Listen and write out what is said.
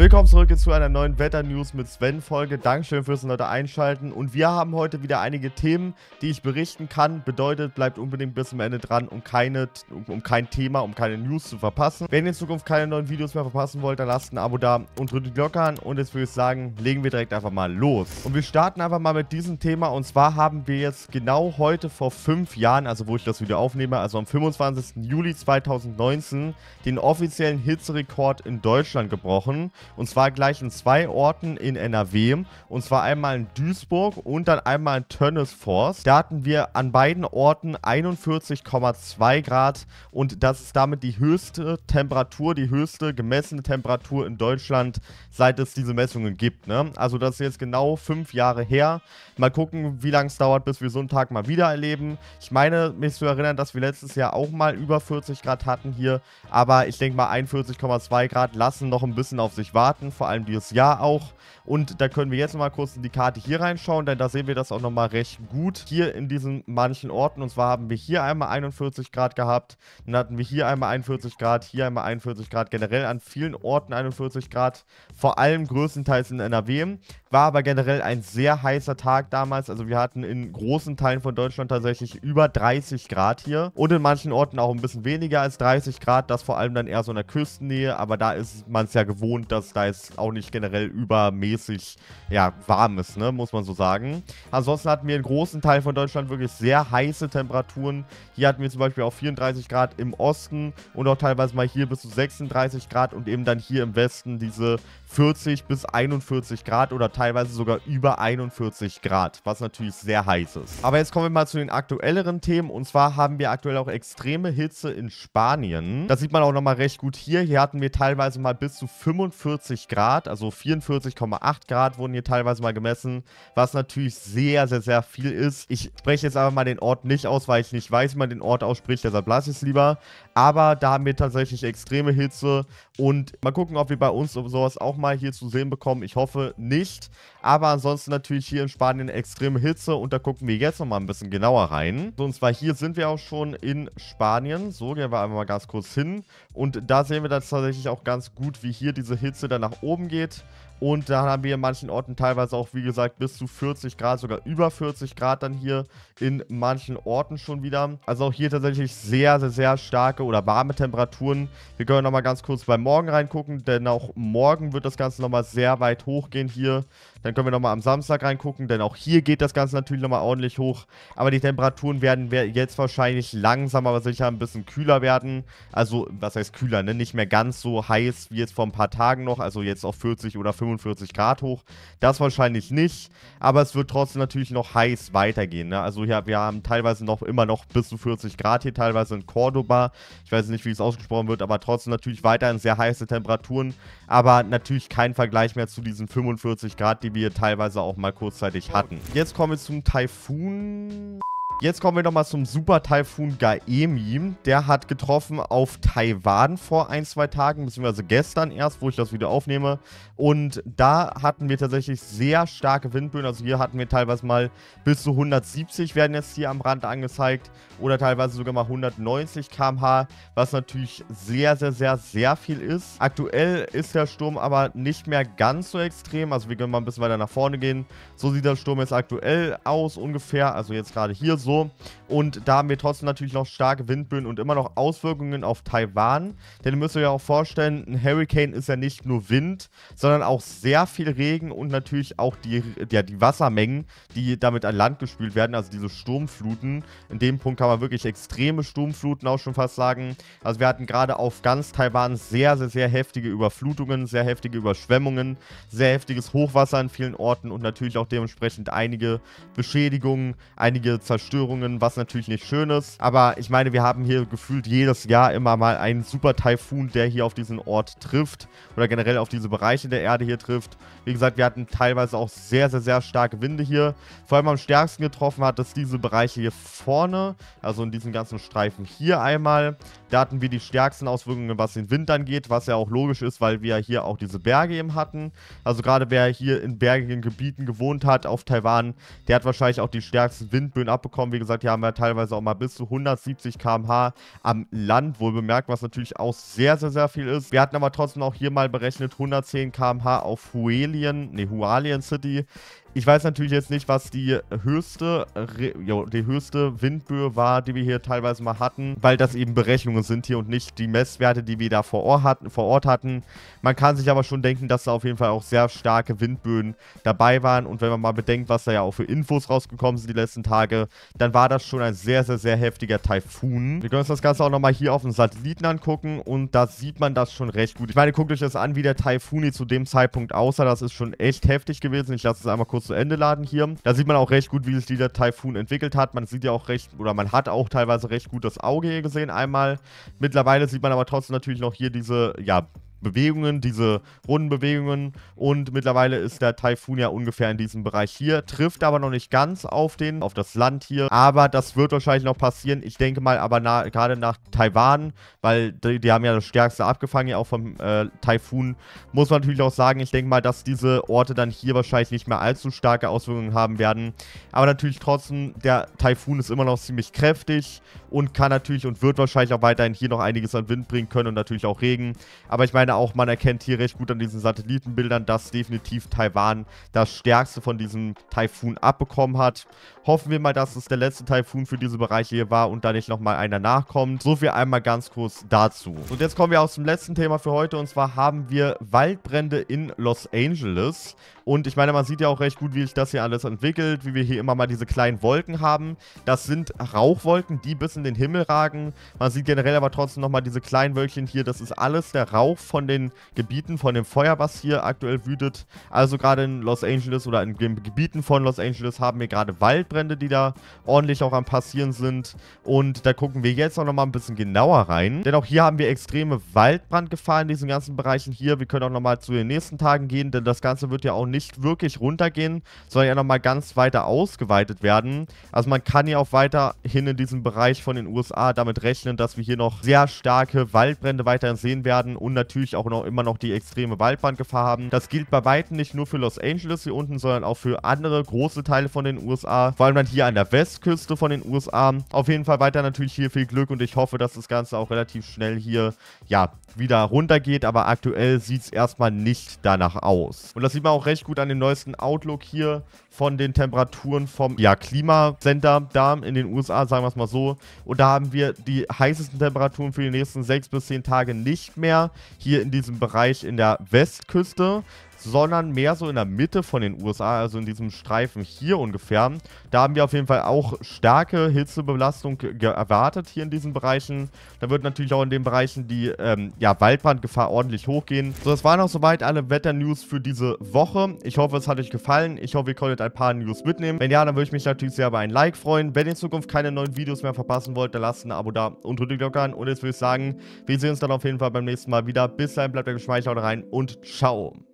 Willkommen zurück zu einer neuen Wetter-News mit Sven-Folge. Dankeschön fürs Leute einschalten. Und wir haben heute wieder einige Themen, die ich berichten kann. Bedeutet, bleibt unbedingt bis zum Ende dran, um, keine, um kein Thema, um keine News zu verpassen. Wenn ihr in Zukunft keine neuen Videos mehr verpassen wollt, dann lasst ein Abo da und drückt die Glocke an. Und jetzt würde ich sagen, legen wir direkt einfach mal los. Und wir starten einfach mal mit diesem Thema. Und zwar haben wir jetzt genau heute vor fünf Jahren, also wo ich das Video aufnehme, also am 25. Juli 2019, den offiziellen Hitzerekord in Deutschland gebrochen. Und zwar gleich in zwei Orten in NRW. Und zwar einmal in Duisburg und dann einmal in Tönnesforst. Da hatten wir an beiden Orten 41,2 Grad. Und das ist damit die höchste Temperatur, die höchste gemessene Temperatur in Deutschland, seit es diese Messungen gibt. Ne? Also das ist jetzt genau fünf Jahre her. Mal gucken, wie lange es dauert, bis wir so einen Tag mal wieder erleben. Ich meine, mich zu erinnern, dass wir letztes Jahr auch mal über 40 Grad hatten hier. Aber ich denke mal, 41,2 Grad lassen noch ein bisschen auf sich warten warten, vor allem dieses Jahr auch. Und da können wir jetzt nochmal kurz in die Karte hier reinschauen, denn da sehen wir das auch nochmal recht gut hier in diesen manchen Orten. Und zwar haben wir hier einmal 41 Grad gehabt, dann hatten wir hier einmal 41 Grad, hier einmal 41 Grad, generell an vielen Orten 41 Grad, vor allem größtenteils in NRW. War aber generell ein sehr heißer Tag damals, also wir hatten in großen Teilen von Deutschland tatsächlich über 30 Grad hier und in manchen Orten auch ein bisschen weniger als 30 Grad, das vor allem dann eher so in der Küstennähe, aber da ist man es ja gewohnt, dass da jetzt auch nicht generell übermäßig verhältnismäßig ja, warm ist, ne? muss man so sagen. Ansonsten hatten wir in großen Teilen von Deutschland wirklich sehr heiße Temperaturen. Hier hatten wir zum Beispiel auch 34 Grad im Osten und auch teilweise mal hier bis zu 36 Grad und eben dann hier im Westen diese 40 bis 41 Grad oder teilweise sogar über 41 Grad, was natürlich sehr heiß ist. Aber jetzt kommen wir mal zu den aktuelleren Themen und zwar haben wir aktuell auch extreme Hitze in Spanien. Das sieht man auch nochmal recht gut hier. Hier hatten wir teilweise mal bis zu 45 Grad, also 44,8 8 Grad wurden hier teilweise mal gemessen, was natürlich sehr, sehr, sehr viel ist. Ich spreche jetzt aber mal den Ort nicht aus, weil ich nicht weiß, wie man den Ort ausspricht, deshalb lasse ich es lieber. Aber da haben wir tatsächlich extreme Hitze und mal gucken, ob wir bei uns sowas auch mal hier zu sehen bekommen. Ich hoffe nicht, aber ansonsten natürlich hier in Spanien extreme Hitze und da gucken wir jetzt nochmal ein bisschen genauer rein. So, und zwar hier sind wir auch schon in Spanien. So, gehen wir einfach mal ganz kurz hin und da sehen wir das tatsächlich auch ganz gut, wie hier diese Hitze dann nach oben geht und da haben wir in manchen Orten teilweise auch, wie gesagt, bis zu 40 Grad, sogar über 40 Grad dann hier in manchen Orten schon wieder. Also auch hier tatsächlich sehr, sehr, sehr starke oder warme Temperaturen. Wir können nochmal ganz kurz bei morgen reingucken, denn auch morgen wird das Ganze nochmal sehr weit hochgehen hier. Dann können wir nochmal am Samstag reingucken, denn auch hier geht das Ganze natürlich nochmal ordentlich hoch. Aber die Temperaturen werden jetzt wahrscheinlich langsam, aber sicher ein bisschen kühler werden. Also, was heißt kühler, ne? Nicht mehr ganz so heiß wie jetzt vor ein paar Tagen noch, also jetzt auf 40 oder 45 Grad hoch. Das wahrscheinlich nicht, aber es wird trotzdem natürlich noch heiß weitergehen, ne? Also, ja, wir haben teilweise noch immer noch bis zu 40 Grad hier, teilweise in Cordoba. Ich weiß nicht, wie es ausgesprochen wird, aber trotzdem natürlich weiterhin sehr heiße Temperaturen. Aber natürlich kein Vergleich mehr zu diesen 45 Grad, die die wir teilweise auch mal kurzzeitig hatten. Jetzt kommen wir zum Taifun... Jetzt kommen wir nochmal zum Super typhoon Gaemi. Der hat getroffen auf Taiwan vor ein, zwei Tagen, beziehungsweise gestern erst, wo ich das Video aufnehme. Und da hatten wir tatsächlich sehr starke Windböen. Also hier hatten wir teilweise mal bis zu 170 werden jetzt hier am Rand angezeigt. Oder teilweise sogar mal 190 km/h, was natürlich sehr, sehr, sehr, sehr viel ist. Aktuell ist der Sturm aber nicht mehr ganz so extrem. Also wir können mal ein bisschen weiter nach vorne gehen. So sieht der Sturm jetzt aktuell aus ungefähr. Also jetzt gerade hier so so. Und da haben wir trotzdem natürlich noch starke Windböen und immer noch Auswirkungen auf Taiwan. Denn ihr müsst euch ja auch vorstellen, ein Hurricane ist ja nicht nur Wind, sondern auch sehr viel Regen und natürlich auch die, ja, die Wassermengen, die damit an Land gespült werden, also diese Sturmfluten. In dem Punkt kann man wirklich extreme Sturmfluten auch schon fast sagen. Also wir hatten gerade auf ganz Taiwan sehr, sehr, sehr heftige Überflutungen, sehr heftige Überschwemmungen, sehr heftiges Hochwasser an vielen Orten und natürlich auch dementsprechend einige Beschädigungen, einige Zerstörungen Windstörungen, was natürlich nicht schön ist. Aber ich meine, wir haben hier gefühlt jedes Jahr immer mal einen super Taifun, der hier auf diesen Ort trifft oder generell auf diese Bereiche der Erde hier trifft. Wie gesagt, wir hatten teilweise auch sehr, sehr, sehr starke Winde hier. Vor allem am stärksten getroffen hat es diese Bereiche hier vorne, also in diesen ganzen Streifen hier einmal. Da hatten wir die stärksten Auswirkungen, was den Wind angeht, was ja auch logisch ist, weil wir hier auch diese Berge eben hatten. Also gerade wer hier in bergigen Gebieten gewohnt hat auf Taiwan, der hat wahrscheinlich auch die stärksten Windböen abbekommen gekommen. Wie gesagt, hier haben wir teilweise auch mal bis zu 170 km/h am Land, wohl bemerkt, was natürlich auch sehr, sehr, sehr viel ist. Wir hatten aber trotzdem auch hier mal berechnet 110 km/h auf Hualien, nee, Hualien City. Ich weiß natürlich jetzt nicht, was die höchste, die höchste Windböe war, die wir hier teilweise mal hatten, weil das eben Berechnungen sind hier und nicht die Messwerte, die wir da vor Ort hatten. Vor Ort hatten. Man kann sich aber schon denken, dass da auf jeden Fall auch sehr starke Windböen dabei waren. Und wenn man mal bedenkt, was da ja auch für Infos rausgekommen sind die letzten Tage, dann war das schon ein sehr, sehr, sehr heftiger Taifun. Wir können uns das Ganze auch nochmal hier auf dem Satelliten angucken und da sieht man das schon recht gut. Ich meine, guckt euch das an, wie der Taifuni zu dem Zeitpunkt aussah. Das ist schon echt heftig gewesen. Ich lasse es einmal kurz kurz zu Ende laden hier. Da sieht man auch recht gut, wie sich dieser Typhoon entwickelt hat. Man sieht ja auch recht, oder man hat auch teilweise recht gut das Auge hier gesehen einmal. Mittlerweile sieht man aber trotzdem natürlich noch hier diese, ja, Bewegungen, diese Rundenbewegungen. Und mittlerweile ist der Taifun ja ungefähr in diesem Bereich hier. Trifft aber noch nicht ganz auf den, auf das Land hier. Aber das wird wahrscheinlich noch passieren. Ich denke mal aber na, gerade nach Taiwan, weil die, die, haben ja das Stärkste abgefangen, ja auch vom äh, Taifun. Muss man natürlich auch sagen, ich denke mal, dass diese Orte dann hier wahrscheinlich nicht mehr allzu starke Auswirkungen haben werden. Aber natürlich trotzdem, der Taifun ist immer noch ziemlich kräftig und kann natürlich und wird wahrscheinlich auch weiterhin hier noch einiges an Wind bringen können und natürlich auch Regen. Aber ich meine, meine auch, man erkennt hier recht gut an diesen Satellitenbildern, dass definitiv Taiwan das stärkste von diesem Taifun abbekommen hat. Hoffen wir mal, dass es der letzte Taifun für diese Bereiche hier war und da nicht nochmal einer nachkommt. So viel einmal ganz kurz dazu. Und jetzt kommen wir auch zum letzten Thema für heute und zwar haben wir Waldbrände in Los Angeles. Und ich meine, man sieht ja auch recht gut, wie sich das hier alles entwickelt, wie wir hier immer mal diese kleinen Wolken haben. Das sind Rauchwolken, die bis in den Himmel ragen. Man sieht generell aber trotzdem nochmal diese kleinen Wölkchen hier. Das ist alles der Rauch von von den Gebieten von dem Feuer, was hier aktuell wütet. Also gerade in Los Angeles oder in den Gebieten von Los Angeles haben wir gerade Waldbrände, die da ordentlich auch am passieren sind. Und da gucken wir jetzt auch nochmal ein bisschen genauer rein. Denn auch hier haben wir extreme Waldbrandgefahr in diesen ganzen Bereichen hier. Wir können auch nochmal zu den nächsten Tagen gehen, denn das Ganze wird ja auch nicht wirklich runtergehen, sondern ja nochmal ganz weiter ausgeweitet werden. Also man kann ja auch weiterhin in diesem Bereich von den USA damit rechnen, dass wir hier noch sehr starke Waldbrände weiterhin sehen werden und natürlich natürlich auch noch immer noch die extreme Waldbrandgefahr haben. Das gilt bei weitem nicht nur für Los Angeles hier unten, sondern auch für andere große Teile von den USA. Vor allem dann hier an der Westküste von den USA. Auf jeden Fall weiter natürlich hier viel Glück und ich hoffe, dass das Ganze auch relativ schnell hier, ja, wieder runtergeht. Aber aktuell sieht es erstmal nicht danach aus. Und das sieht man auch recht gut an dem neuesten Outlook hier von den Temperaturen vom, ja, Klimacenter da in den USA, sagen wir es mal so. Und da haben wir die heißesten Temperaturen für die nächsten 6 bis 10 Tage nicht mehr. Hier in diesem Bereich in der Westküste sondern mehr so in der Mitte von den USA, also in diesem Streifen hier ungefähr. Da haben wir auf jeden Fall auch starke Hitzebelastung erwartet hier in diesen Bereichen. Da wird natürlich auch in den Bereichen die ähm, ja, Waldbrandgefahr ordentlich hochgehen. So, das waren auch soweit alle Wetter-News für diese Woche. Ich hoffe, es hat euch gefallen. Ich hoffe, ihr konntet ein paar News mitnehmen. Wenn ja, dann würde ich mich natürlich sehr über ein Like freuen. Wenn ihr in Zukunft keine neuen Videos mehr verpassen wollt, dann lasst ein Abo da und drückt die Glocke an. Und jetzt würde ich sagen, wir sehen uns dann auf jeden Fall beim nächsten Mal wieder. Bis dahin, bleibt euch geschmeichelt rein und ciao.